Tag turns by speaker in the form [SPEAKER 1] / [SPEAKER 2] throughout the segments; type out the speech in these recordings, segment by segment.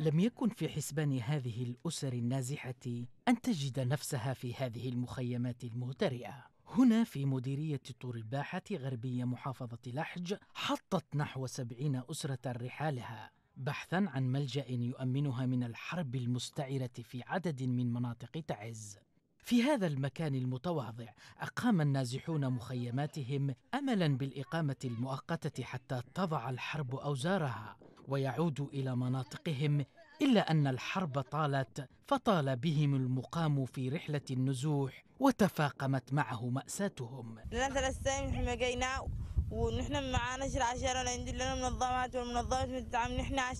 [SPEAKER 1] لم يكن في حسبان هذه الاسر النازحه ان تجد نفسها في هذه المخيمات المهترئه هنا في مديرية طور الباحة غربية محافظة لحج حطت نحو سبعين أسرة رحالها بحثا عن ملجأ يؤمنها من الحرب المستعرة في عدد من مناطق تعز في هذا المكان المتواضع أقام النازحون مخيماتهم أملا بالإقامة المؤقتة حتى تضع الحرب أوزارها ويعودوا إلى مناطقهم إلا أن الحرب طالت فطال بهم المقام في رحلة النزوح وتفاقمت معه مأساتهم
[SPEAKER 2] لنا ثلاث سنين نحن جينا ونحن معانا شارع الحمد لنا منظمات والمنظمات بتدعم نحن عش...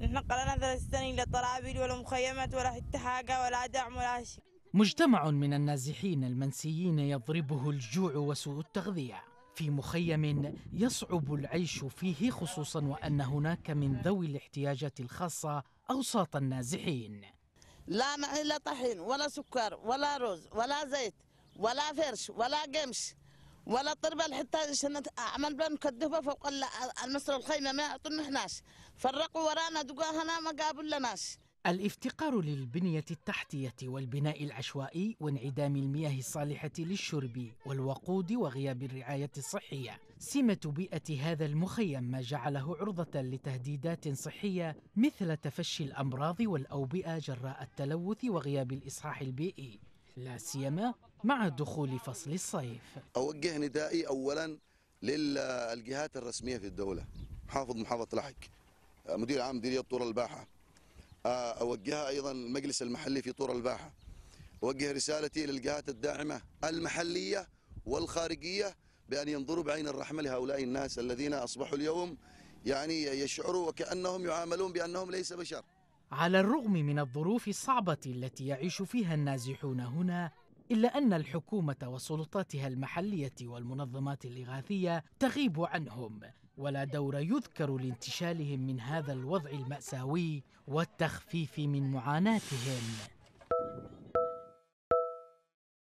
[SPEAKER 2] نحن قلنا ثلاث سنين لا طرابيل ولا مخيمات ولا حتى حاجة ولا
[SPEAKER 1] دعم ولا شيء مجتمع من النازحين المنسيين يضربه الجوع وسوء التغذيه في مخيم يصعب العيش فيه خصوصا وان هناك من ذوي الاحتياجات الخاصه اوساط النازحين. لا معي لا
[SPEAKER 2] طحين ولا سكر ولا رز ولا زيت ولا فرش ولا قمش ولا طربل حتى عشان عمل بن كدفه فوق المصر الخيمه ما يعطون حناش فرقوا ورانا دقوا هنا ما قابلناش
[SPEAKER 1] الافتقار للبنية التحتية والبناء العشوائي وانعدام المياه الصالحة للشرب والوقود وغياب الرعاية الصحية سمة بيئة هذا المخيم ما جعله عرضة لتهديدات صحية مثل تفشي الأمراض والأوبئة جراء التلوث وغياب الإصحاح البيئي لا سيما مع دخول فصل الصيف
[SPEAKER 3] أوجه ندائي أولا للجهات الرسمية في الدولة حافظ محافظة لحك مدير عام مديرية طور الباحة آه، أوجهها أيضا المجلس المحلي في طور الباحة أوجه رسالتي للجهات الداعمة المحلية والخارجية بأن ينظروا بعين الرحمة لهؤلاء الناس الذين أصبحوا اليوم يعني يشعروا وكأنهم يعاملون بأنهم ليس بشر
[SPEAKER 1] على الرغم من الظروف الصعبة التي يعيش فيها النازحون هنا إلا أن الحكومة وسلطاتها المحلية والمنظمات الإغاثية تغيب عنهم ولا دور يذكر لانتشالهم من هذا الوضع المأساوي والتخفيف من معاناتهم